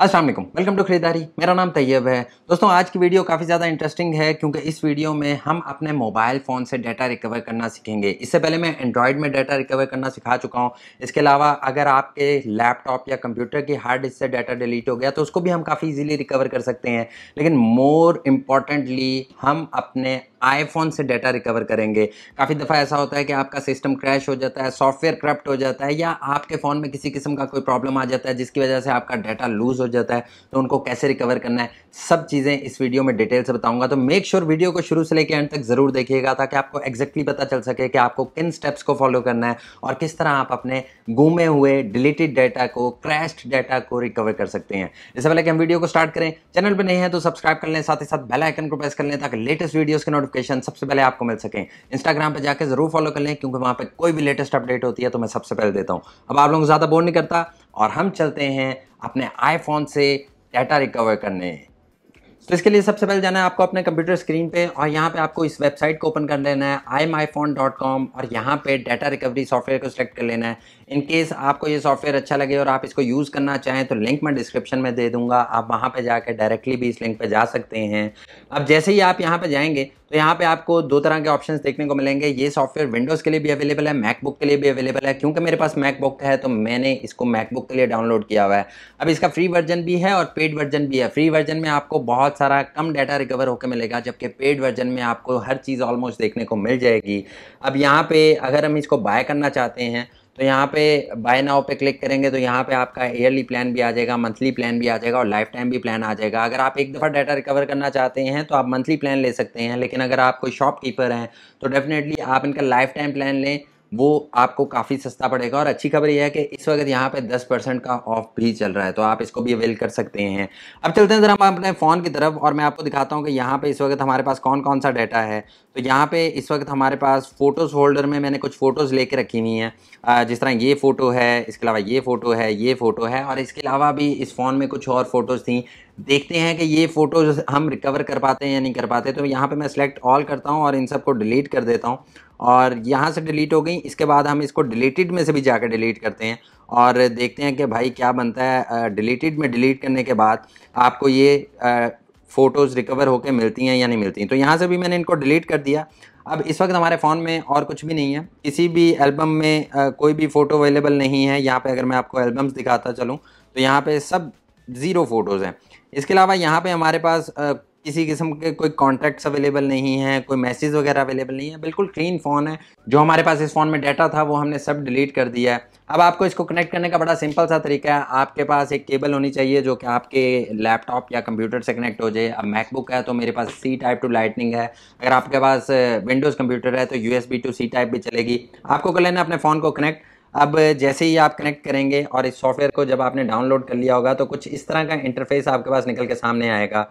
Aslam welcome to खरीदारी मेरा नाम तैयब है दोस्तों आज की वीडियो काफ़ी ज़्यादा इंटरेस्टिंग है क्योंकि इस वीडियो में हम अपने मोबाइल फ़ोन से डाटा रिकवर करना सीखेंगे इससे पहले मैं एंड्रॉयड में डाटा रिकवर करना सिखा चुका हूँ इसके अलावा अगर आपके लैपटॉप या कंप्यूटर की हार्ड डिस्क से डाटा डिलीट हो गया तो उसको भी हम काफ़ी ईजिली रिकवर कर सकते हैं लेकिन मोर इम्पॉर्टेंटली हम अपने आईफोन से डाटा रिकवर करेंगे काफ़ी दफ़ा ऐसा होता है कि आपका सिस्टम क्रैश हो जाता है सॉफ्टवेयर करप्ट हो जाता है या आपके फ़ोन में किसी किस्म का कोई प्रॉब्लम आ जाता है जिसकी वजह से आपका डाटा लूज़ हो हो जाता है तो उनको कैसे रिकवर करना है सब चीज़ें इस वीडियो में डिटेल से बताऊंगा तो मेक श्योर sure वीडियो को शुरू से लेकर एंड तक ज़रूर देखिएगा ताकि आपको एग्जैक्टली पता चल सके कि आपको किन स्टेप्स को फॉलो करना है और किस तरह आप अपने घूमे हुए डिलीटेड डाटा को क्रैश्ड डाटा को रिकवर कर सकते हैं इससे पहले कि हम वीडियो को स्टार्ट करें चैनल पर नहीं है तो सब्सक्राइब कर लें साथ ही साथ बेल आइकन को प्रेस कर लें ताकि लेटेस्ट वीडियोज़ के नोटिफिकेशन सबसे पहले आपको मिल सकें इंस्टाग्राम पर जाकर ज़रूर फॉलो कर लें क्योंकि वहाँ पर कोई भी लेटेस्ट अपडेट होती है तो मैं सबसे पहले देता हूँ अब आप लोगों को ज़्यादा बोर नहीं करता और हम चलते हैं अपने आईफोन से डाटा रिकवर करने तो इसके लिए सबसे पहले जाना है आपको अपने कंप्यूटर स्क्रीन पे और यहाँ पे आपको इस वेबसाइट को ओपन कर लेना है आई और यहाँ पे डाटा रिकवरी सॉफ्टवेयर को सिलेक्ट कर लेना है इन केस आपको ये सॉफ्टवेयर अच्छा लगे और आप इसको यूज़ करना चाहें तो लिंक मैं डिस्क्रिप्शन में दे दूंगा आप वहाँ पे जाकर डायरेक्टली भी इस लिंक पे जा सकते हैं अब जैसे ही आप यहाँ पे जाएंगे तो यहाँ पे आपको दो तरह के ऑप्शंस देखने को मिलेंगे ये सॉफ्टवेयर विंडोज़ के लिए भी अवेलेबल है मैकबुक के लिए भी अवेलेबल है क्योंकि मेरे पास मैकबुक है तो मैंने इसको मैकबुक के लिए डाउनलोड किया हुआ है अब इसका फ्री वर्जन भी है और पेड वर्जन भी है फ्री वर्जन में आपको बहुत सारा कम डाटा रिकवर होकर मिलेगा जबकि पेड वर्जन में आपको हर चीज़ ऑलमोस्ट देखने को मिल जाएगी अब यहाँ पर अगर हम इसको बाय करना चाहते हैं तो यहाँ पे बाय नाउ पे क्लिक करेंगे तो यहाँ पे आपका ईयरली प्लान भी आ जाएगा मंथली प्लान भी आ जाएगा और लाइफ टाइम भी प्लान आ जाएगा अगर आप एक दफ़ा डाटा रिकवर करना चाहते हैं तो आप मंथली प्लान ले सकते हैं लेकिन अगर आप कोई शॉपकीपर हैं तो डेफिनेटली आप इनका लाइफ टाइम प्लान लें वो आपको काफ़ी सस्ता पड़ेगा और अच्छी खबर यह है कि इस वक्त यहाँ पे 10 परसेंट का ऑफ भी चल रहा है तो आप इसको भी अवेल कर सकते हैं अब चलते हैं ज़रा हम अपने फ़ोन की तरफ और मैं आपको दिखाता हूँ कि यहाँ पे इस वक्त हमारे पास कौन कौन सा डाटा है तो यहाँ पे इस वक्त हमारे पास फ़ोटोज़ होल्डर में मैंने कुछ फ़ोटोज़ ले रखी हुई हैं जिस तरह ये फ़ोटो है इसके अलावा ये फ़ोटो है ये फ़ोटो है और इसके अलावा भी इस फ़ोन में कुछ और फ़ोटोज़ थी देखते हैं कि ये फ़ोटो हम रिकवर कर पाते हैं या नहीं कर पाते तो यहाँ पे मैं सेलेक्ट ऑल करता हूँ और इन सबको डिलीट कर देता हूँ और यहाँ से डिलीट हो गई इसके बाद हम इसको डिलीटेड में से भी जाकर डिलीट करते हैं और देखते हैं कि भाई क्या बनता है डिलीटेड में डिलीट करने के बाद आपको ये फ़ोटोज़ रिकवर होकर मिलती हैं या नहीं मिलती हैं तो यहाँ से भी मैंने इनको डिलीट कर दिया अब इस वक्त हमारे फ़ोन में और कुछ भी नहीं है किसी भी एल्बम में कोई भी फ़ोटो अवेलेबल नहीं है यहाँ पर अगर मैं आपको एल्बम्स दिखाता चलूँ तो यहाँ पे सब ज़ीरो फ़ोटोज़ हैं इसके अलावा यहाँ पे हमारे पास आ, किसी किस्म के कोई कॉन्टैक्ट्स अवेलेबल नहीं है कोई मैसेज वगैरह अवेलेबल नहीं है बिल्कुल क्लीन फ़ोन है जो हमारे पास इस फ़ोन में डाटा था वो हमने सब डिलीट कर दिया है अब आपको इसको कनेक्ट करने का बड़ा सिंपल सा तरीका है आपके पास एक केबल होनी चाहिए जो कि आपके लैपटॉप या कंप्यूटर से कनेक्ट हो जाए अब मैकबुक है तो मेरे पास सी टाइप टू लाइटनिंग है अगर आपके पास विंडोज़ कंप्यूटर है तो यू टू सी टाइप भी चलेगी आपको कर लेना अपने फ़ोन को कनेक्ट अब जैसे ही आप कनेक्ट करेंगे और इस सॉफ्टवेयर को जब आपने डाउनलोड कर लिया होगा तो कुछ इस तरह का इंटरफेस आपके पास निकल के सामने आएगा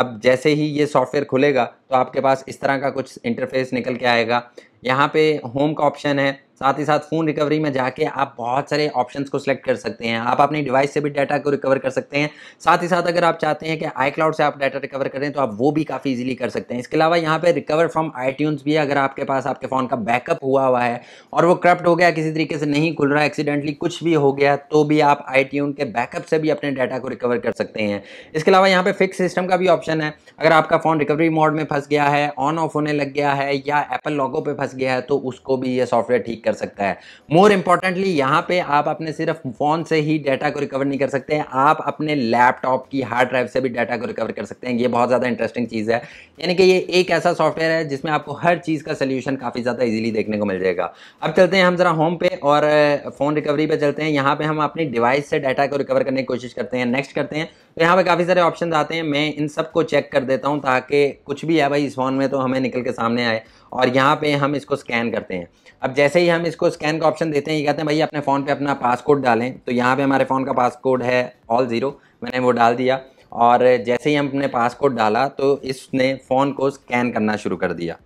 अब जैसे ही ये सॉफ्टवेयर खुलेगा तो आपके पास इस तरह का कुछ इंटरफेस निकल के आएगा यहाँ पे होम का ऑप्शन है साथ ही साथ फ़ोन रिकवरी में जाके आप बहुत सारे ऑप्शंस को सिलेक्ट कर सकते हैं आप अपनी डिवाइस से भी डाटा को रिकवर कर सकते हैं साथ ही साथ अगर आप चाहते हैं कि आई क्लाउड से आप डाटा रिकवर करें तो आप वो भी काफ़ी इजीली कर सकते हैं इसके अलावा यहाँ पे रिकवर फ्रॉम आई भी अगर आपके पास आपके फ़ोन का बैकअप हुआ हुआ है और वो करप्ट हो गया किसी तरीके से नहीं खुल रहा एक्सीडेंटली कुछ भी हो गया तो भी आप आई के बैकअप से भी अपने डाटा को रिकवर कर सकते हैं इसके अलावा यहाँ पर फिक्स सिस्टम का भी ऑप्शन है अगर आपका फ़ोन रिकवरी मोड में फंस फंस गया है ऑन ऑफ होने लग गया है या एप्पल लॉगो पे फंस गया है तो उसको भी ये सॉफ्टवेयर ठीक कर सकता है मोर इंपॉर्टेंटली यहाँ पे आप अपने सिर्फ फोन से ही डाटा को रिकवर नहीं कर सकते हैं आप अपने लैपटॉप की हार्ड ड्राइव से भी डाटा को रिकवर कर सकते हैं ये बहुत ज़्यादा इंटरेस्टिंग चीज़ है यानी कि ये एक ऐसा सॉफ्टवेयर है जिसमें आपको हर चीज़ का सोल्यूशन काफ़ी ज़्यादा ईजिली देखने को मिल जाएगा अब चलते हैं हम ज़रा होम पे और फ़ोन रिकवरी पे चलते हैं यहाँ पर हम अपनी डिवाइस से डाटा को रिकवर करने की कोशिश करते हैं नेक्स्ट करते हैं तो यहाँ पे काफ़ी सारे ऑप्शन आते हैं मैं इन सबको चेक कर देता हूँ ताकि कुछ भी किया भाई इस फोन में तो हमें निकल के सामने आए और यहाँ पे हम इसको स्कैन करते हैं अब जैसे ही हम इसको स्कैन का ऑप्शन देते हैं ये कहते हैं भाई अपने फ़ोन पे अपना पासकोड डालें तो यहाँ पे हमारे फ़ोन का पासकोड है ऑल ज़ीरो मैंने वो डाल दिया और जैसे ही हम अपने पासकोड डाला तो इसने फ़ोन को स्कैन करना शुरू कर दिया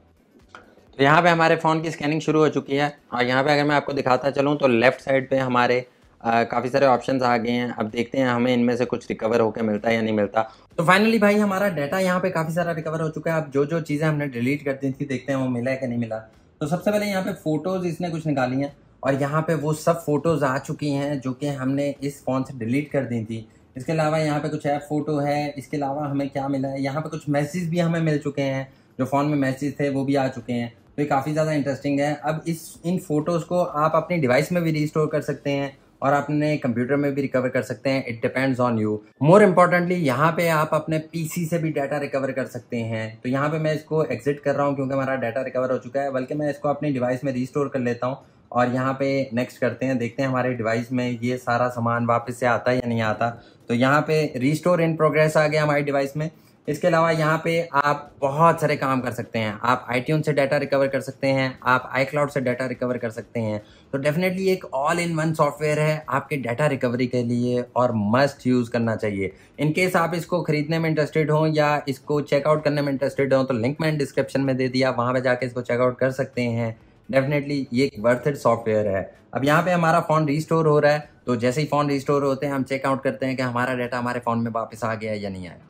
तो यहाँ पर हमारे फ़ोन की स्कैनिंग शुरू हो चुकी है और यहाँ पर अगर मैं आपको दिखाता चलूँ तो लेफ़्ट साइड पर हमारे काफ़ी सारे ऑप्शंस आ गए हैं अब देखते हैं हमें इनमें से कुछ रिकवर होकर मिलता है या नहीं मिलता तो फाइनली भाई हमारा डाटा यहाँ पे काफ़ी सारा रिकवर हो चुका है अब जो जो चीज़ें हमने डिलीट कर दी थी देखते हैं वो मिला है कि नहीं मिला तो सबसे पहले यहाँ पे फ़ोटोज़ इसने कुछ निकाली हैं और यहाँ पे वो सब फ़ोटोज़ आ चुकी हैं जो कि हमने इस फ़ोन से डिलीट कर दी थी इसके अलावा यहाँ पे कुछ ऐप फ़ोटो है इसके अलावा हमें क्या मिला है यहाँ पे कुछ मैसेज भी हमें मिल चुके हैं जो फ़ोन में मैसेज थे वो भी आ चुके हैं तो ये काफ़ी ज़्यादा इंटरेस्टिंग है अब इस इन फ़ोटोज़ को आप अपनी डिवाइस में भी रिस्टोर कर सकते हैं और आपने कंप्यूटर में भी रिकवर कर सकते हैं it depends on you more importantly यहाँ पे आप अपने पीसी से भी डाटा रिकवर कर सकते हैं तो यहाँ पे मैं इसको एग्जिट कर रहा हूँ क्योंकि हमारा डाटा रिकवर हो चुका है बल्कि मैं इसको अपने डिवाइस में रिस्टोर कर लेता हूँ और यहाँ पे नेक्स्ट करते हैं देखते हैं हमारे डिवाइस में ये सारा सामान वापस से आता है या नहीं आता तो यहाँ पे रिस्टोर इन प्रोग्रेस आ गया हमारे डिवाइस में इसके अलावा यहाँ पे आप बहुत सारे काम कर सकते हैं आप आई से डाटा रिकवर कर सकते हैं आप आई से डाटा रिकवर कर सकते हैं तो डेफिनेटली एक ऑल इन वन सॉफ्टवेयर है आपके डाटा रिकवरी के लिए और मस्ट यूज़ करना चाहिए इनकेस आप इसको खरीदने में इंटरेस्टेड हों या इसको चेकआउट करने में इंटरेस्टेड हों तो लिंक मैंने डिस्क्रिप्शन में दे दिया वहाँ पर जाके इसको चेकआउट कर सकते हैं डेफिनेटली ये एक वर्थ सॉफ्टवेयर है अब यहाँ पे हमारा फ़ोन रीस्टोर हो रहा है तो जैसे ही फ़ोन रीस्टोर होते हैं हम चेकआउट करते हैं कि हमारा डाटा हमारे फ़ोन में वापस आ गया या नहीं आया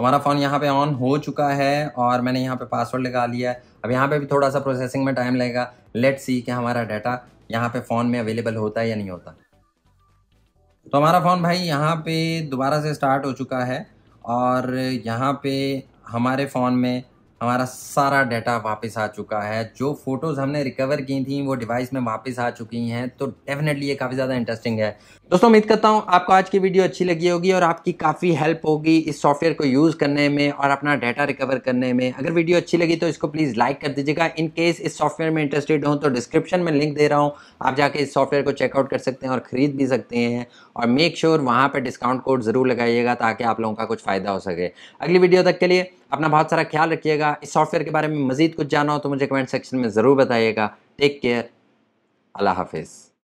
हमारा फ़ोन यहाँ पे ऑन हो चुका है और मैंने यहाँ पे पासवर्ड लगा लिया है अब यहाँ पे भी थोड़ा सा प्रोसेसिंग में टाइम लगेगा लेट सी कि हमारा डाटा यहाँ पे फ़ोन में अवेलेबल होता है या नहीं होता तो हमारा फ़ोन भाई यहाँ पे दोबारा से स्टार्ट हो चुका है और यहाँ पे हमारे फ़ोन में हमारा सारा डाटा वापस आ चुका है जो फ़ोटोज़ हमने रिकवर की थी वो डिवाइस में वापस आ चुकी हैं तो डेफिनेटली ये काफ़ी ज़्यादा इंटरेस्टिंग है दोस्तों उम्मीद करता हूँ आपको आज की वीडियो अच्छी लगी होगी और आपकी काफ़ी हेल्प होगी इस सॉफ्टवेयर को यूज़ करने में और अपना डाटा रिकवर करने में अगर वीडियो अच्छी लगी तो इसको प्लीज़ लाइक कर दीजिएगा इन केस इस सॉफ्टवेयर में इंटरेस्टेड हो तो डिस्क्रिप्शन में लिंक दे रहा हूँ आप जाके इस सॉफ्टवेयर को चेकआउट कर सकते हैं और ख़रीद भी सकते हैं और मेक श्योर वहाँ पर डिस्काउंट कोड ज़रूर लगाइएगा ताकि आप लोगों का कुछ फ़ायदा हो सके अगली वीडियो तक के लिए अपना बहुत सारा ख्याल रखिएगा इस सॉफ्टवेयर के बारे में मज़ीद कुछ जाना हो तो मुझे कमेंट सेक्शन में ज़रूर बताइएगा टेक केयर अल्लाह हाफिज़